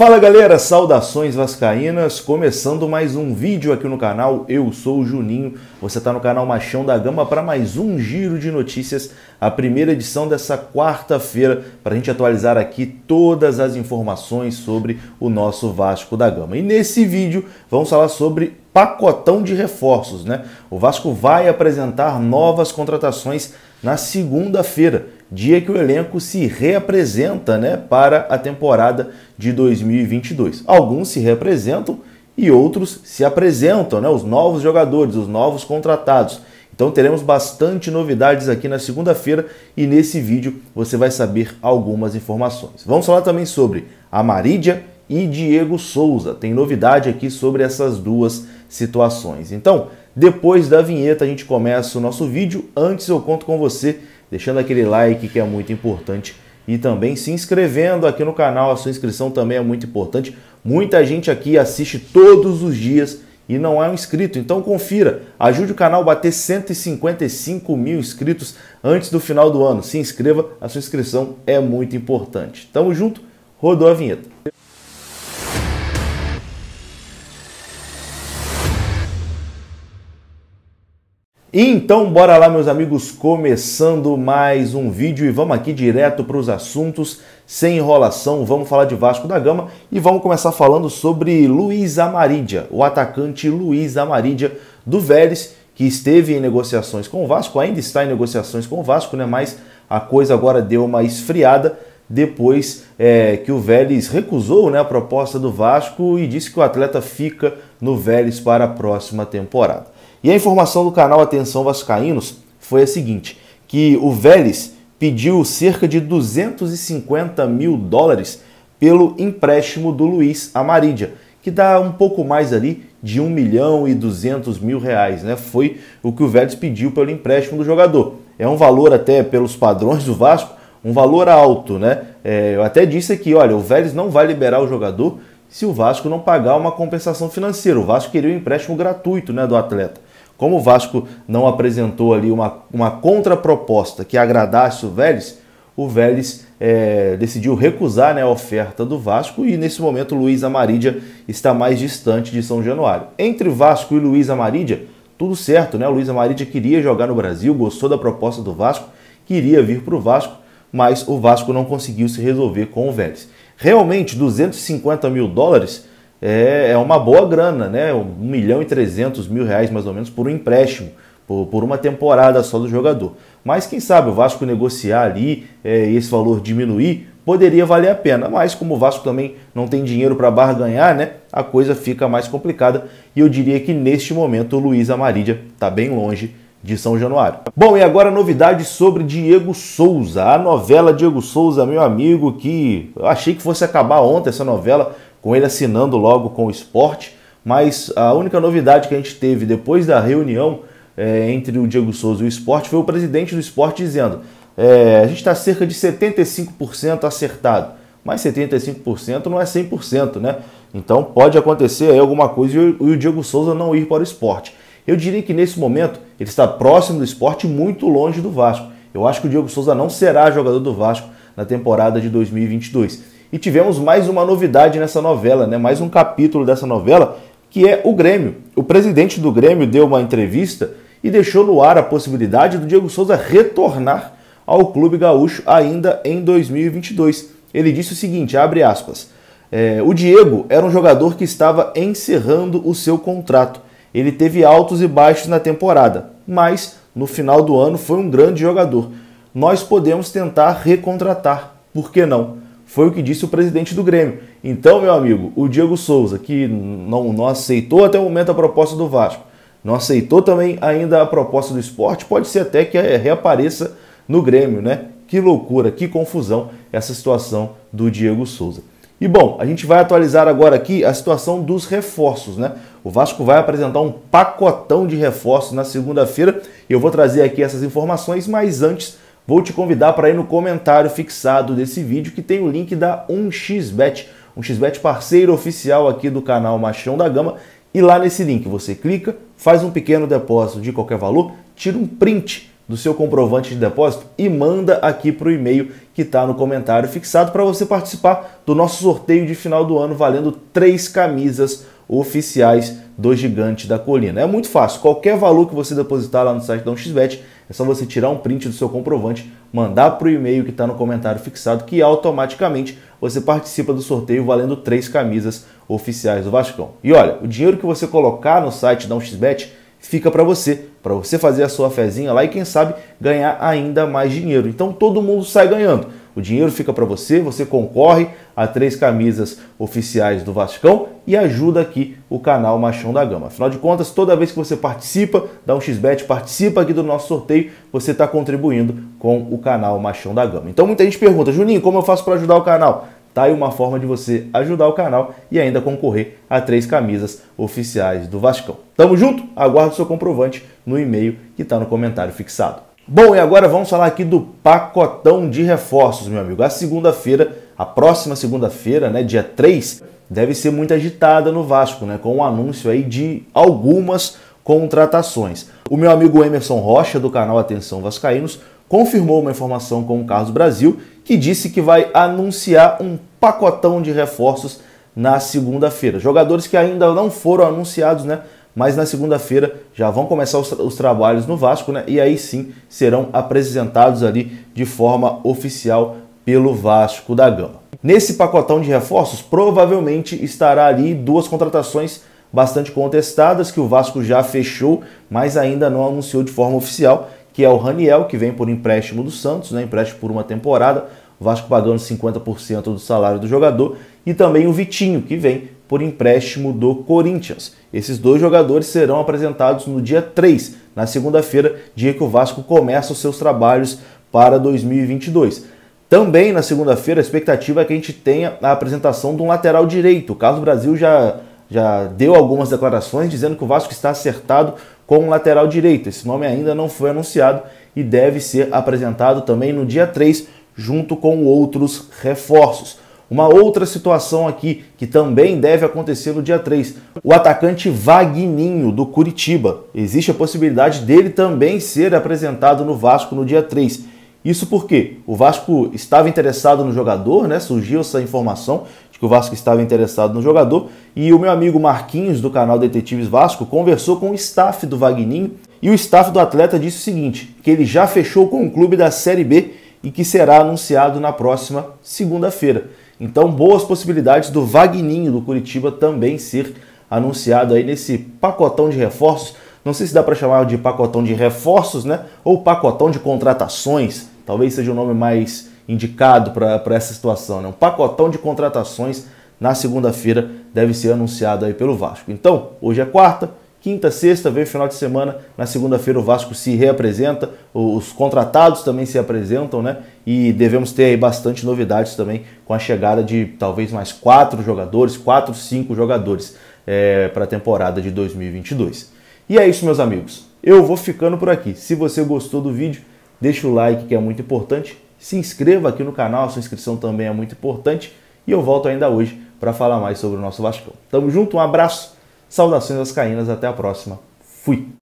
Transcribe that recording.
Fala galera, saudações vascaínas, começando mais um vídeo aqui no canal, eu sou o Juninho, você está no canal Machão da Gama para mais um giro de notícias, a primeira edição dessa quarta-feira, para a gente atualizar aqui todas as informações sobre o nosso Vasco da Gama. E nesse vídeo vamos falar sobre pacotão de reforços, né? O Vasco vai apresentar novas contratações na segunda-feira dia que o elenco se reapresenta né, para a temporada de 2022. Alguns se representam e outros se apresentam, né, os novos jogadores, os novos contratados. Então teremos bastante novidades aqui na segunda-feira e nesse vídeo você vai saber algumas informações. Vamos falar também sobre a Marídia e Diego Souza. Tem novidade aqui sobre essas duas situações. Então, depois da vinheta a gente começa o nosso vídeo. Antes eu conto com você deixando aquele like que é muito importante e também se inscrevendo aqui no canal. A sua inscrição também é muito importante. Muita gente aqui assiste todos os dias e não é um inscrito. Então confira, ajude o canal a bater 155 mil inscritos antes do final do ano. Se inscreva, a sua inscrição é muito importante. Tamo junto, rodou a vinheta. Então, bora lá, meus amigos, começando mais um vídeo e vamos aqui direto para os assuntos, sem enrolação. Vamos falar de Vasco da Gama e vamos começar falando sobre Luiz Amarídia, o atacante Luiz Amarídia do Vélez, que esteve em negociações com o Vasco, ainda está em negociações com o Vasco, né? Mas a coisa agora deu uma esfriada depois é, que o Vélez recusou né, a proposta do Vasco e disse que o atleta fica no Vélez para a próxima temporada. E a informação do canal Atenção Vascaínos foi a seguinte, que o Vélez pediu cerca de 250 mil dólares pelo empréstimo do Luiz Amarídia, que dá um pouco mais ali de 1 milhão e 200 mil reais. Né? Foi o que o Vélez pediu pelo empréstimo do jogador. É um valor até pelos padrões do Vasco, um valor alto. Né? É, eu até disse aqui, olha, o Vélez não vai liberar o jogador se o Vasco não pagar uma compensação financeira. O Vasco queria um empréstimo gratuito né, do atleta. Como o Vasco não apresentou ali uma, uma contraproposta que agradasse o Vélez, o Vélez é, decidiu recusar né, a oferta do Vasco e nesse momento Luiz Amarídia está mais distante de São Januário. Entre Vasco e Luiz Amarídia, tudo certo, né? O Luiz Amarídia queria jogar no Brasil, gostou da proposta do Vasco, queria vir para o Vasco, mas o Vasco não conseguiu se resolver com o Vélez. Realmente, 250 mil dólares é, é uma boa grana, né? 1 milhão e 300 mil reais mais ou menos por um empréstimo, por, por uma temporada só do jogador. Mas quem sabe o Vasco negociar ali é, esse valor diminuir poderia valer a pena, mas como o Vasco também não tem dinheiro para barganhar, né, a coisa fica mais complicada e eu diria que neste momento o Luiz Amarídia está bem longe de São Januário. Bom, e agora novidades sobre Diego Souza, a novela Diego Souza, meu amigo, que eu achei que fosse acabar ontem essa novela, com ele assinando logo com o esporte. Mas a única novidade que a gente teve depois da reunião é, entre o Diego Souza e o esporte foi o presidente do esporte dizendo: é, a gente está cerca de 75% acertado, mas 75% não é 100%, né? Então pode acontecer aí alguma coisa e o, Diego Souza não ir para o esporte. Eu diria que nesse momento ele está próximo do esporte muito longe do Vasco. Eu acho que o Diego Souza não será jogador do Vasco na temporada de 2022. E tivemos mais uma novidade nessa novela, né? mais um capítulo dessa novela, que é o Grêmio. O presidente do Grêmio deu uma entrevista e deixou no ar a possibilidade do Diego Souza retornar ao clube gaúcho ainda em 2022. Ele disse o seguinte, abre aspas, é, o Diego era um jogador que estava encerrando o seu contrato. Ele teve altos e baixos na temporada, mas no final do ano foi um grande jogador. Nós podemos tentar recontratar, por que não? Foi o que disse o presidente do Grêmio. Então, meu amigo, o Diego Souza, que não, não aceitou até o momento a proposta do Vasco, não aceitou também ainda a proposta do esporte, pode ser até que eh, reapareça no Grêmio, né? Que loucura, que confusão essa situação do Diego Souza. E bom, a gente vai atualizar agora aqui a situação dos reforços, né? O Vasco vai apresentar um pacotão de reforços na segunda-feira. Eu vou trazer aqui essas informações, mas antes vou te convidar para ir no comentário fixado desse vídeo que tem o link da 1xBet, um xBet parceiro oficial aqui do canal Machão da Gama. E lá nesse link você clica, faz um pequeno depósito de qualquer valor, tira um print do seu comprovante de depósito e manda aqui para o e-mail que está no comentário fixado para você participar do nosso sorteio de final do ano valendo três camisas oficiais do gigante da colina. É muito fácil, qualquer valor que você depositar lá no site da 1xBet, é só você tirar um print do seu comprovante, mandar para o e-mail que está no comentário fixado, que automaticamente você participa do sorteio valendo três camisas oficiais do Vascão. E olha, o dinheiro que você colocar no site da 1xBet fica para você, para você fazer a sua fezinha lá e quem sabe ganhar ainda mais dinheiro. Então todo mundo sai ganhando. O dinheiro fica para você, você concorre a três camisas oficiais do Vascão e ajuda aqui o canal Machão da Gama. Afinal de contas, toda vez que você participa, dá um xbet, participa aqui do nosso sorteio, você está contribuindo com o canal Machão da Gama. Então muita gente pergunta, Juninho, como eu faço para ajudar o canal? Tá aí uma forma de você ajudar o canal e ainda concorrer a três camisas oficiais do Vascão. Tamo junto? Aguardo seu comprovante no e-mail que está no comentário fixado. Bom, e agora vamos falar aqui do pacotão de reforços, meu amigo. A segunda-feira, a próxima segunda-feira, né, dia 3, deve ser muito agitada no Vasco, né, com o um anúncio aí de algumas contratações. O meu amigo Emerson Rocha, do canal Atenção Vascaínos, confirmou uma informação com o Carlos Brasil, que disse que vai anunciar um pacotão de reforços na segunda-feira. Jogadores que ainda não foram anunciados, né, mas na segunda-feira já vão começar os, os, trabalhos no Vasco, né? E aí sim serão apresentados ali de forma oficial pelo Vasco da Gama. Nesse pacotão de reforços, provavelmente estará ali duas contratações bastante contestadas que o Vasco já fechou, mas ainda não anunciou de forma oficial, que é o Raniel, que vem por empréstimo do Santos, né? empréstimo por uma temporada, o Vasco pagando 50% do salário do jogador, e também o Vitinho, que vem por empréstimo do Corinthians. Esses dois jogadores serão apresentados no dia 3, na segunda-feira, dia que o Vasco começa os seus trabalhos para 2022. Também na segunda-feira, a expectativa é que a gente tenha a apresentação de um lateral direito. O caso Brasil já, já deu algumas declarações dizendo que o Vasco está acertado com um lateral direito. Esse nome ainda não foi anunciado e deve ser apresentado também no dia 3, junto com outros reforços. Uma outra situação aqui que também deve acontecer no dia 3, o atacante Vagninho do Curitiba. Existe a possibilidade dele também ser apresentado no Vasco no dia 3. Isso porque o Vasco estava interessado no jogador, né? Surgiu essa informação de que o Vasco estava interessado no jogador e o meu amigo Marquinhos do canal Detetives Vasco conversou com o staff do Vagninho e o staff do atleta disse o seguinte, que ele já fechou com o clube da Série B e que será anunciado na próxima segunda-feira. Então, boas possibilidades do Vagninho do Curitiba também ser anunciado aí nesse pacotão de reforços. Não sei se dá para chamar de pacotão de reforços, né? Ou pacotão de contratações. Talvez seja o nome mais indicado para essa situação, né? Um pacotão de contratações na segunda-feira deve ser anunciado aí pelo Vasco. Então, hoje é quarta, Quinta, sexta, veio final de semana. Na segunda-feira o Vasco se reapresenta, os contratados também se apresentam, né? E devemos ter aí bastante novidades também com a chegada de talvez mais quatro jogadores, quatro, cinco jogadores é, para a temporada de 2022. E é isso, meus amigos. Eu vou ficando por aqui. Se você gostou do vídeo, deixa o like que é muito importante. Se inscreva aqui no canal, sua inscrição também é muito importante. E eu volto ainda hoje para falar mais sobre o nosso Vasco. Tamo junto, um abraço Saudações às caínas, até a próxima. Fui!